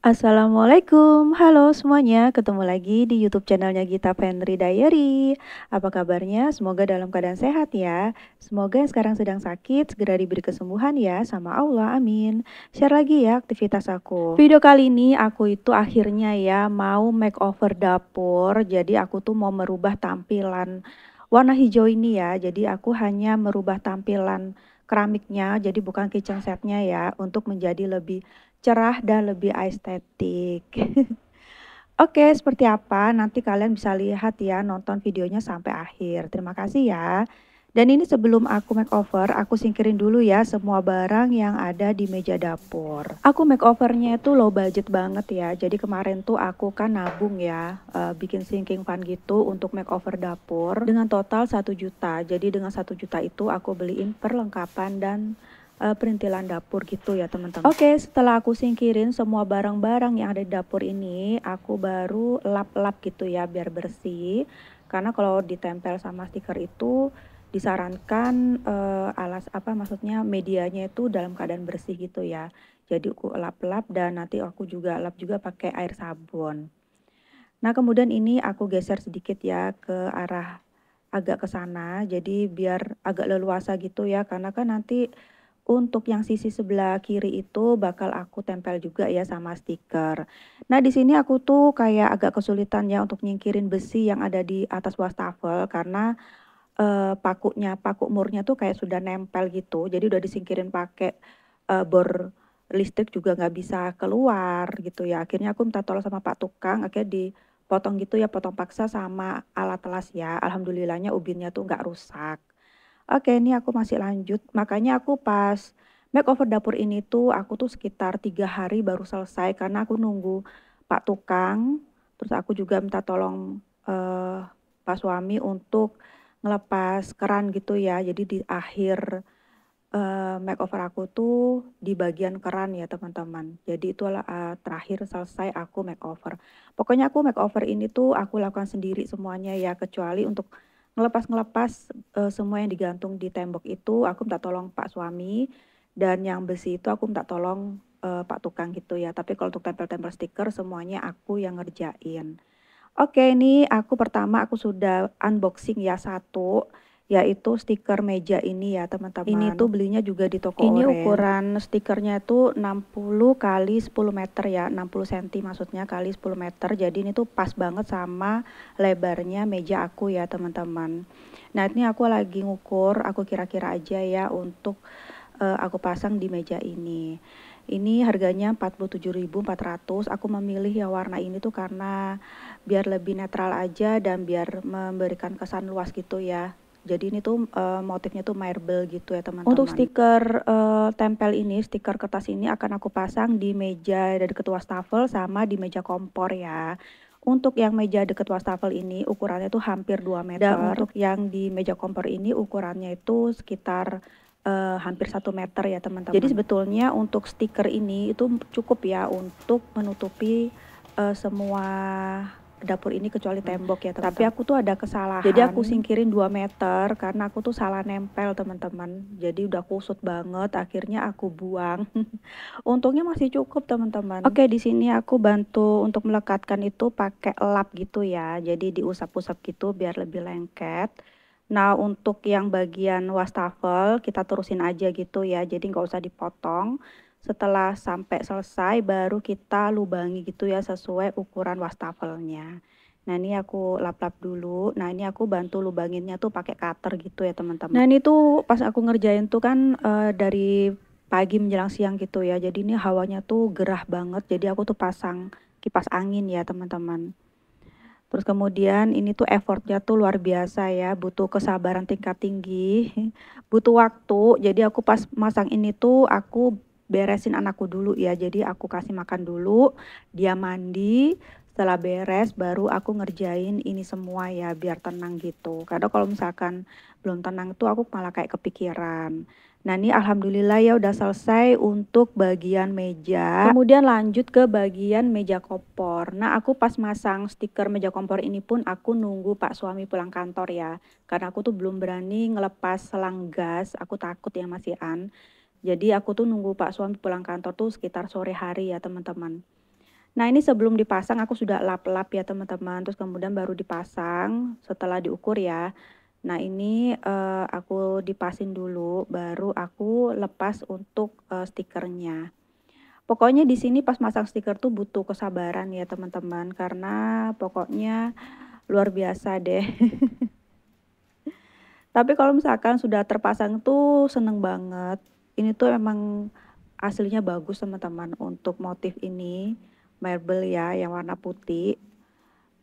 Assalamualaikum, halo semuanya, ketemu lagi di YouTube channelnya Gita Fendri Diary. Apa kabarnya? Semoga dalam keadaan sehat ya. Semoga yang sekarang sedang sakit segera diberi kesembuhan ya sama Allah, amin. Share lagi ya aktivitas aku. Video kali ini aku itu akhirnya ya mau makeover dapur, jadi aku tuh mau merubah tampilan warna hijau ini ya. Jadi aku hanya merubah tampilan keramiknya, jadi bukan kitchen setnya ya, untuk menjadi lebih cerah dan lebih estetik. Oke, seperti apa? Nanti kalian bisa lihat ya, nonton videonya sampai akhir. Terima kasih ya. Dan ini sebelum aku makeover, aku singkirin dulu ya semua barang yang ada di meja dapur. Aku makeovernya itu low budget banget ya. Jadi kemarin tuh aku kan nabung ya, uh, bikin sinking fund gitu untuk makeover dapur dengan total 1 juta. Jadi dengan 1 juta itu aku beliin perlengkapan dan uh, perintilan dapur gitu ya teman-teman. Oke, okay, setelah aku singkirin semua barang-barang yang ada di dapur ini, aku baru lap-lap gitu ya biar bersih. Karena kalau ditempel sama stiker itu disarankan uh, alas apa maksudnya medianya itu dalam keadaan bersih gitu ya. Jadi aku lap-lap dan nanti aku juga lap juga pakai air sabun. Nah, kemudian ini aku geser sedikit ya ke arah agak ke sana jadi biar agak leluasa gitu ya karena kan nanti untuk yang sisi sebelah kiri itu bakal aku tempel juga ya sama stiker. Nah, di sini aku tuh kayak agak kesulitan ya untuk nyingkirin besi yang ada di atas wastafel karena eh, pakunya, paku murnya tuh kayak sudah nempel gitu. Jadi udah disingkirin pakai eh, bor listrik juga nggak bisa keluar gitu ya. Akhirnya aku minta tolong sama Pak tukang, akhirnya dipotong gitu ya, potong paksa sama alat telas ya. Alhamdulillahnya ubinnya tuh nggak rusak. Oke, ini aku masih lanjut. Makanya aku pas makeover dapur ini tuh aku tuh sekitar tiga hari baru selesai karena aku nunggu Pak tukang. Terus aku juga minta tolong uh, Pak suami untuk ngelepas keran gitu ya. Jadi di akhir uh, makeover aku tuh di bagian keran ya teman-teman. Jadi itu uh, terakhir selesai aku makeover. Pokoknya aku makeover ini tuh aku lakukan sendiri semuanya ya kecuali untuk ngelepas-ngelepas uh, semua yang digantung di tembok itu aku minta tolong Pak suami dan yang besi itu aku minta tolong uh, Pak tukang gitu ya. Tapi kalau untuk tempel-tempel stiker semuanya aku yang ngerjain. Oke, ini aku pertama aku sudah unboxing ya satu yaitu stiker meja ini ya teman-teman. Ini tuh belinya juga di toko Ini Oren. ukuran stikernya itu 60 kali 10 meter ya, 60 cm maksudnya kali 10 meter. Jadi ini tuh pas banget sama lebarnya meja aku ya teman-teman. Nah ini aku lagi ngukur, aku kira-kira aja ya untuk uh, aku pasang di meja ini. Ini harganya 47.400. Aku memilih ya warna ini tuh karena biar lebih netral aja dan biar memberikan kesan luas gitu ya. Jadi ini tuh uh, motifnya tuh marble gitu ya teman-teman. Untuk stiker uh, tempel ini, stiker kertas ini akan aku pasang di meja dari ketua wastafel sama di meja kompor ya. Untuk yang meja dekat wastafel ini ukurannya itu hampir 2 meter. Dan untuk yang di meja kompor ini ukurannya itu sekitar uh, hampir satu meter ya teman-teman. Jadi sebetulnya untuk stiker ini itu cukup ya untuk menutupi uh, semua dapur ini kecuali hmm. tembok ya teman-teman. Tapi aku tuh ada kesalahan. Jadi aku singkirin 2 meter karena aku tuh salah nempel teman-teman. Jadi udah kusut banget akhirnya aku buang. Untungnya masih cukup teman-teman. Oke, di sini aku bantu untuk melekatkan itu pakai lap gitu ya. Jadi diusap-usap gitu biar lebih lengket. Nah, untuk yang bagian wastafel kita terusin aja gitu ya. Jadi nggak usah dipotong setelah sampai selesai baru kita lubangi gitu ya sesuai ukuran wastafelnya Nah ini aku lap-lap dulu. Nah ini aku bantu lubanginnya tuh pakai cutter gitu ya teman-teman. Nah ini tuh pas aku ngerjain tuh kan uh, dari pagi menjelang siang gitu ya. Jadi ini hawanya tuh gerah banget. Jadi aku tuh pasang kipas angin ya teman-teman. Terus kemudian ini tuh effortnya tuh luar biasa ya, butuh kesabaran tingkat tinggi, butuh waktu. Jadi aku pas masang ini tuh aku beresin anakku dulu ya jadi aku kasih makan dulu dia mandi setelah beres baru aku ngerjain ini semua ya biar tenang gitu karena kalau misalkan belum tenang tuh aku malah kayak kepikiran nah ini alhamdulillah ya udah selesai untuk bagian meja kemudian lanjut ke bagian meja kompor nah aku pas masang stiker meja kompor ini pun aku nunggu pak suami pulang kantor ya karena aku tuh belum berani ngelepas selang gas aku takut ya masih an jadi aku tuh nunggu pak suami pulang kantor tuh sekitar sore hari ya teman-teman. Nah ini sebelum dipasang aku sudah lap-lap ya teman-teman. Terus kemudian baru dipasang setelah diukur ya. Nah ini uh, aku dipasin dulu, baru aku lepas untuk uh, stikernya. Pokoknya di sini pas masang stiker tuh butuh kesabaran ya teman-teman, karena pokoknya luar biasa deh. Tapi kalau misalkan sudah terpasang tuh seneng banget ini tuh emang aslinya bagus teman-teman untuk motif ini marble ya yang warna putih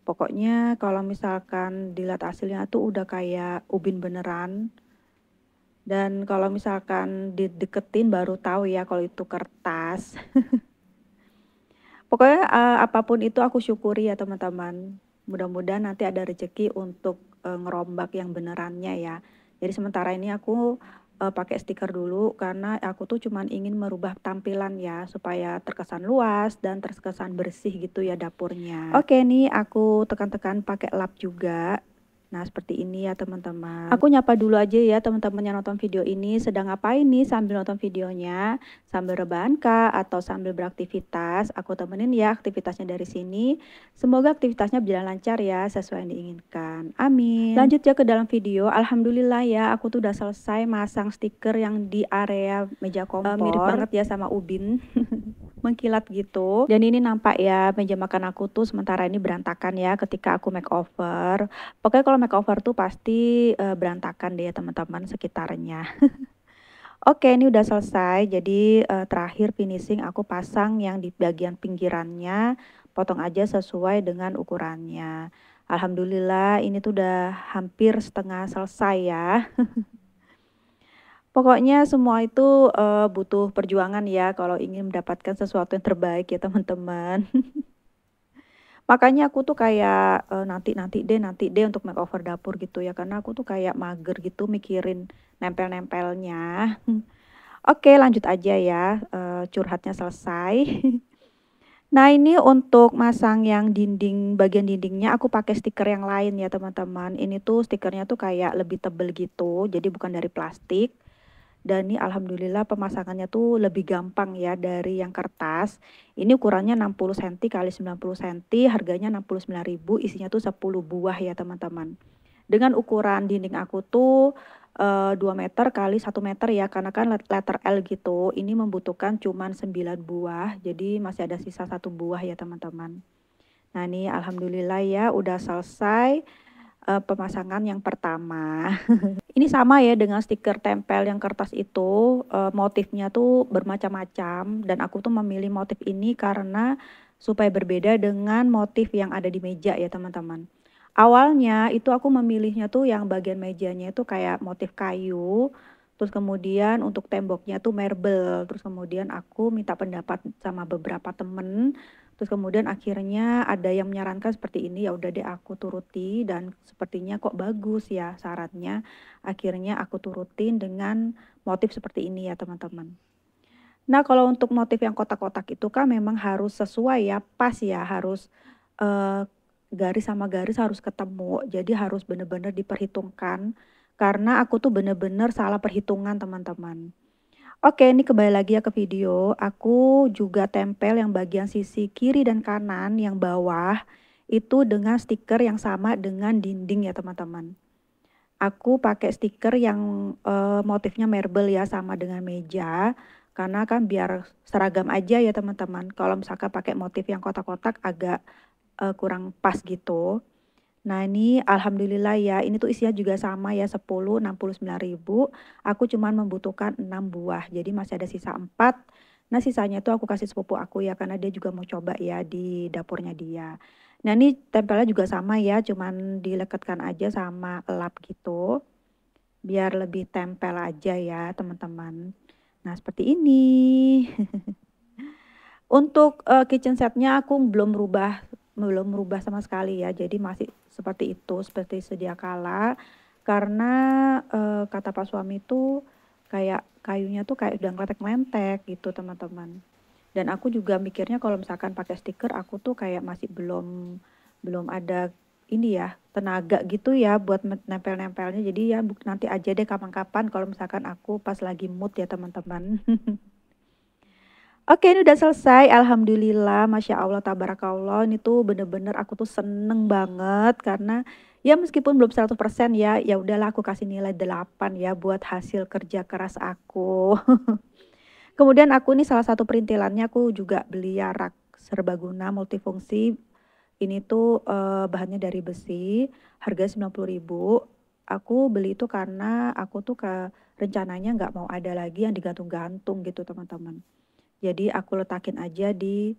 pokoknya kalau misalkan dilihat hasilnya tuh udah kayak ubin beneran dan kalau misalkan dideketin baru tahu ya kalau itu kertas pokoknya uh, apapun itu aku syukuri ya teman-teman mudah-mudahan nanti ada rezeki untuk uh, ngerombak yang benerannya ya jadi sementara ini aku uh, pakai stiker dulu karena aku tuh cuman ingin merubah tampilan ya supaya terkesan luas dan terkesan bersih gitu ya dapurnya. Oke nih aku tekan-tekan pakai lap juga Nah, seperti ini ya teman-teman. Aku nyapa dulu aja ya teman-teman yang nonton video ini sedang apa ini sambil nonton videonya? Sambil rebahan kah atau sambil beraktivitas? Aku temenin ya aktivitasnya dari sini. Semoga aktivitasnya berjalan lancar ya sesuai yang diinginkan. Amin. Lanjut ya ke dalam video. Alhamdulillah ya aku tuh udah selesai masang stiker yang di area meja kompor. Uh, mirip banget ya sama Ubin. mengkilat gitu. Dan ini nampak ya meja makan aku tuh sementara ini berantakan ya ketika aku makeover. Pokoknya kalau makeover tuh pasti uh, berantakan deh teman-teman sekitarnya. Oke, ini udah selesai. Jadi uh, terakhir finishing aku pasang yang di bagian pinggirannya, potong aja sesuai dengan ukurannya. Alhamdulillah ini tuh udah hampir setengah selesai ya. Pokoknya semua itu uh, butuh perjuangan ya kalau ingin mendapatkan sesuatu yang terbaik ya teman-teman. Makanya aku tuh kayak uh, nanti nanti deh nanti deh untuk makeover dapur gitu ya karena aku tuh kayak mager gitu mikirin nempel-nempelnya. Oke, lanjut aja ya. Uh, curhatnya selesai. Nah ini untuk masang yang dinding bagian dindingnya aku pakai stiker yang lain ya teman-teman. Ini tuh stikernya tuh kayak lebih tebel gitu, jadi bukan dari plastik dan ini alhamdulillah pemasangannya tuh lebih gampang ya dari yang kertas. Ini ukurannya 60 cm kali 90 cm, harganya 69.000, isinya tuh 10 buah ya teman-teman. Dengan ukuran dinding aku tuh uh, eh, 2 meter kali 1 meter ya karena kan letter L gitu. Ini membutuhkan cuman 9 buah, jadi masih ada sisa satu buah ya teman-teman. Nah, ini alhamdulillah ya udah selesai uh, pemasangan yang pertama. ini sama ya dengan stiker tempel yang kertas itu, uh, motifnya tuh bermacam-macam dan aku tuh memilih motif ini karena supaya berbeda dengan motif yang ada di meja ya teman-teman. Awalnya itu aku memilihnya tuh yang bagian mejanya itu kayak motif kayu, terus kemudian untuk temboknya tuh marble, terus kemudian aku minta pendapat sama beberapa temen Terus kemudian akhirnya ada yang menyarankan seperti ini, ya udah deh aku turuti dan sepertinya kok bagus ya syaratnya. Akhirnya aku turutin dengan motif seperti ini ya teman-teman. Nah kalau untuk motif yang kotak-kotak itu kan memang harus sesuai ya, pas ya harus eh, garis sama garis harus ketemu. Jadi harus benar-benar diperhitungkan karena aku tuh benar-benar salah perhitungan teman-teman Oke, ini kembali lagi ya ke video. Aku juga tempel yang bagian sisi kiri dan kanan yang bawah itu dengan stiker yang sama dengan dinding ya teman-teman. Aku pakai stiker yang e, motifnya marble ya sama dengan meja karena kan biar seragam aja ya teman-teman. Kalau misalkan pakai motif yang kotak-kotak agak e, kurang pas gitu. Nah ini alhamdulillah ya, ini tuh isinya juga sama ya 10 69.000. Aku cuman membutuhkan 6 buah. Jadi masih ada sisa 4. Nah sisanya tuh aku kasih sepupu aku ya karena dia juga mau coba ya di dapurnya dia. Nah ini tempelnya juga sama ya, cuman dilekatkan aja sama lap gitu. Biar lebih tempel aja ya teman-teman. Nah seperti ini. Untuk uh, kitchen setnya aku belum rubah belum merubah sama sekali ya jadi masih seperti itu seperti sedia kala karena e, kata pak suami itu kayak kayunya tuh kayak udah ngeletek lentek gitu teman-teman dan aku juga mikirnya kalau misalkan pakai stiker aku tuh kayak masih belum belum ada ini ya tenaga gitu ya buat nempel-nempelnya jadi ya nanti aja deh kapan-kapan kalau misalkan aku pas lagi mood ya teman-teman Oke ini udah selesai Alhamdulillah Masya Allah Tabarakallah ini tuh bener-bener aku tuh seneng banget karena ya meskipun belum 100% ya ya udahlah aku kasih nilai 8 ya buat hasil kerja keras aku kemudian aku nih salah satu perintilannya aku juga beli ya rak serbaguna multifungsi ini tuh eh, bahannya dari besi harga ribu. aku beli itu karena aku tuh ke rencananya nggak mau ada lagi yang digantung-gantung gitu teman-teman jadi aku letakin aja di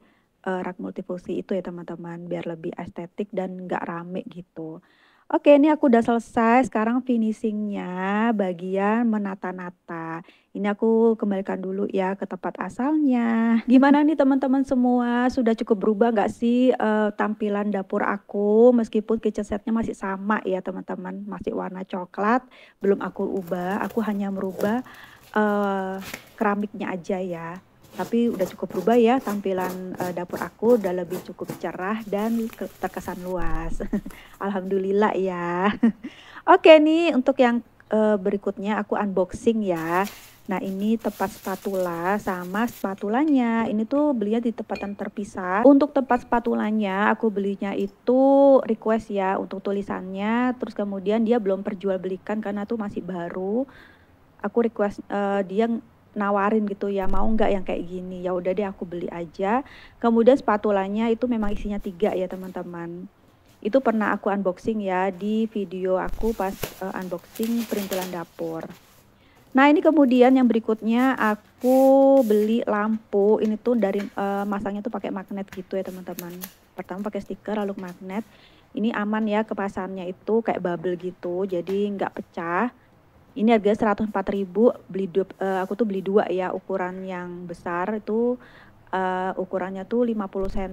uh, rak multifungsi itu ya teman-teman biar lebih estetik dan nggak rame gitu. Oke ini aku udah selesai sekarang finishingnya bagian menata-nata. Ini aku kembalikan dulu ya ke tempat asalnya. Gimana nih teman-teman semua sudah cukup berubah nggak sih uh, tampilan dapur aku meskipun kitchen setnya masih sama ya teman-teman masih warna coklat belum aku ubah aku hanya merubah uh, keramiknya aja ya tapi udah cukup berubah ya tampilan uh, dapur aku udah lebih cukup cerah dan terkesan luas alhamdulillah ya oke nih untuk yang uh, berikutnya aku unboxing ya Nah ini tempat spatula sama spatulanya Ini tuh belinya di tempatan terpisah Untuk tempat spatulanya aku belinya itu request ya untuk tulisannya Terus kemudian dia belum perjualbelikan karena tuh masih baru Aku request uh, dia nawarin gitu ya mau nggak yang kayak gini ya udah deh aku beli aja kemudian spatulanya itu memang isinya tiga ya teman-teman itu pernah aku unboxing ya di video aku pas uh, unboxing perintilan dapur nah ini kemudian yang berikutnya aku beli lampu ini tuh dari uh, masangnya tuh pakai magnet gitu ya teman-teman pertama pakai stiker lalu magnet ini aman ya kepasannya itu kayak bubble gitu jadi nggak pecah ini harga 104.000 beli dua, uh, aku tuh beli dua ya ukuran yang besar itu uh, ukurannya tuh 50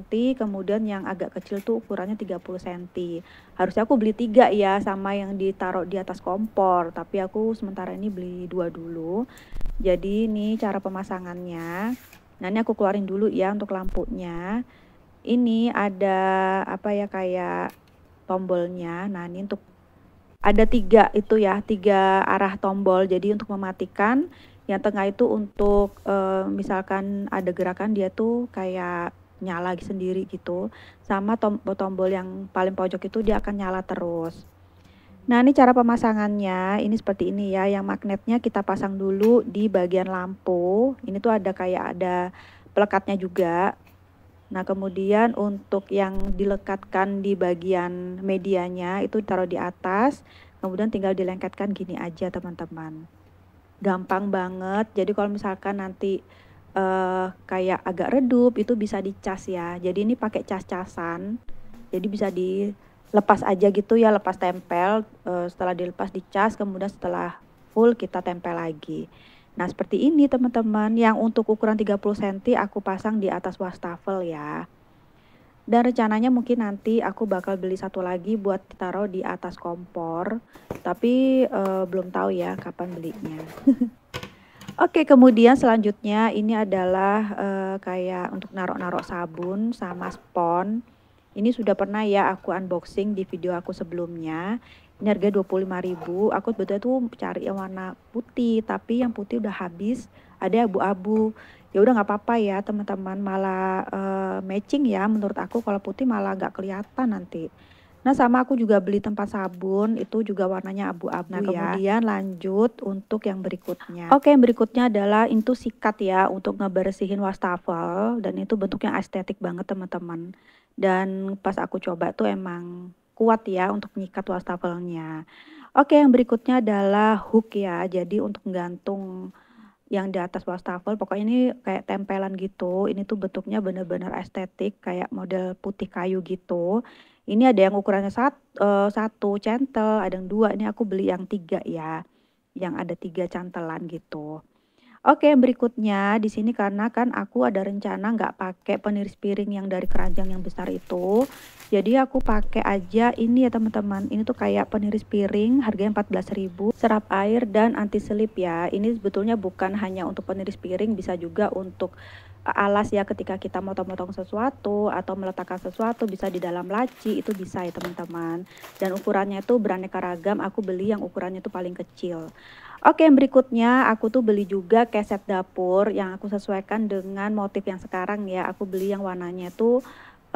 cm kemudian yang agak kecil tuh ukurannya 30 cm harusnya aku beli tiga ya sama yang ditaruh di atas kompor tapi aku sementara ini beli dua dulu jadi ini cara pemasangannya nah ini aku keluarin dulu ya untuk lampunya ini ada apa ya kayak tombolnya nah ini untuk ada tiga itu ya tiga arah tombol jadi untuk mematikan yang tengah itu untuk e, misalkan ada gerakan dia tuh kayak nyala lagi sendiri gitu sama tombol tombol yang paling pojok itu dia akan nyala terus nah ini cara pemasangannya ini seperti ini ya yang magnetnya kita pasang dulu di bagian lampu ini tuh ada kayak ada pelekatnya juga Nah, kemudian untuk yang dilekatkan di bagian medianya itu taruh di atas, kemudian tinggal dilengketkan gini aja, teman-teman. Gampang banget. Jadi kalau misalkan nanti uh, kayak agak redup itu bisa dicas ya. Jadi ini pakai cas-casan. Jadi bisa dilepas aja gitu ya, lepas tempel, eh, setelah dilepas dicas, kemudian setelah full kita tempel lagi. Nah, seperti ini teman-teman, yang untuk ukuran 30 cm aku pasang di atas wastafel ya. Dan rencananya mungkin nanti aku bakal beli satu lagi buat ditaruh di atas kompor, tapi eh, belum tahu ya kapan belinya. Oke, kemudian selanjutnya ini adalah eh, kayak untuk narok-narok sabun sama spons. Ini sudah pernah ya aku unboxing di video aku sebelumnya ini harga ribu. aku sebetulnya tuh cari yang warna putih tapi yang putih udah habis ada abu-abu ya udah nggak apa-apa ya teman-teman malah uh, matching ya menurut aku kalau putih malah nggak kelihatan nanti Nah sama aku juga beli tempat sabun itu juga warnanya abu-abu nah, ya. Kemudian lanjut untuk yang berikutnya. Oke yang berikutnya adalah itu sikat ya untuk ngebersihin wastafel dan itu bentuknya estetik banget teman-teman. Dan pas aku coba tuh emang kuat ya untuk mengikat wastafelnya. Oke, yang berikutnya adalah hook ya. Jadi untuk menggantung yang di atas wastafel, pokoknya ini kayak tempelan gitu. Ini tuh bentuknya benar-benar estetik, kayak model putih kayu gitu. Ini ada yang ukurannya satu, uh, eh, satu centel, ada yang dua. Ini aku beli yang tiga ya, yang ada tiga cantelan gitu. Oke, berikutnya di sini karena kan aku ada rencana nggak pakai peniris piring yang dari keranjang yang besar itu. Jadi aku pakai aja ini ya teman-teman. Ini tuh kayak peniris piring harganya 14.000, serap air dan anti selip ya. Ini sebetulnya bukan hanya untuk peniris piring, bisa juga untuk e, alas ya ketika kita motong-motong sesuatu atau meletakkan sesuatu bisa di dalam laci itu bisa ya teman-teman dan ukurannya tuh beraneka ragam aku beli yang ukurannya tuh paling kecil Oke, yang berikutnya aku tuh beli juga keset dapur yang aku sesuaikan dengan motif yang sekarang ya. Aku beli yang warnanya tuh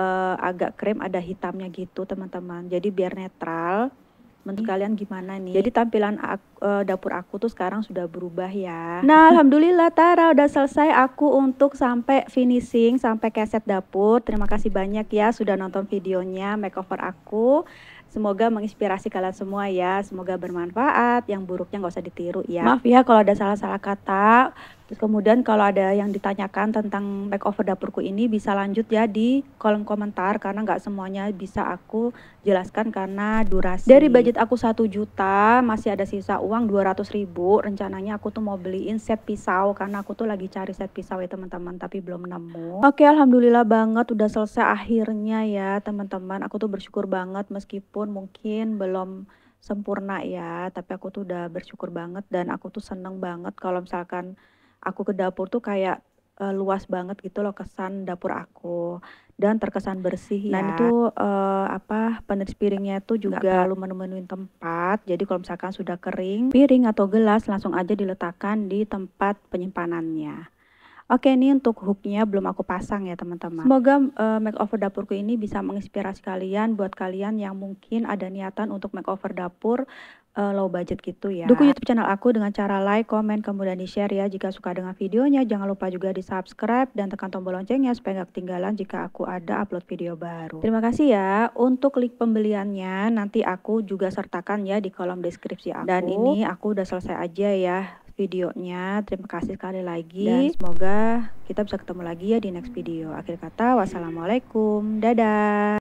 uh, agak krem ada hitamnya gitu, teman-teman. Jadi biar netral. Menurut hmm. kalian gimana nih? Jadi tampilan aku, uh, eh, dapur aku tuh sekarang sudah berubah ya. Nah, alhamdulillah Tara udah selesai aku untuk sampai finishing sampai keset dapur. Terima kasih banyak ya sudah nonton videonya makeover aku. Semoga menginspirasi kalian semua ya. Semoga bermanfaat. Yang buruknya nggak usah ditiru ya. Maaf ya kalau ada salah-salah kata. Terus kemudian kalau ada yang ditanyakan tentang makeover dapurku ini bisa lanjut ya di kolom komentar karena nggak semuanya bisa aku jelaskan karena durasi. Dari budget aku 1 juta masih ada sisa uang 200 ribu. Rencananya aku tuh mau beliin set pisau karena aku tuh lagi cari set pisau ya teman-teman tapi belum nemu. Oke alhamdulillah banget udah selesai akhirnya ya teman-teman. Aku tuh bersyukur banget meskipun mungkin belum sempurna ya tapi aku tuh udah bersyukur banget dan aku tuh seneng banget kalau misalkan aku ke dapur tuh kayak uh, luas banget gitu loh kesan dapur aku dan terkesan bersih nah, ya. Nah itu uh, apa penerus piringnya itu juga Nggak perlu menemuin tempat. Jadi kalau misalkan sudah kering, piring atau gelas langsung aja diletakkan di tempat penyimpanannya. Oke, ini untuk hooknya belum aku pasang ya teman-teman. Semoga uh, makeover dapurku ini bisa menginspirasi kalian buat kalian yang mungkin ada niatan untuk makeover dapur uh, low budget gitu ya. Dukung YouTube channel aku dengan cara like, komen, kemudian di-share ya. Jika suka dengan videonya, jangan lupa juga di-subscribe dan tekan tombol loncengnya supaya nggak ketinggalan jika aku ada upload video baru. Terima kasih ya. Untuk link pembeliannya nanti aku juga sertakan ya di kolom deskripsi aku. Dan ini aku udah selesai aja ya videonya. Terima kasih sekali lagi dan semoga kita bisa ketemu lagi ya di next video. Akhir kata, wassalamualaikum. Dadah.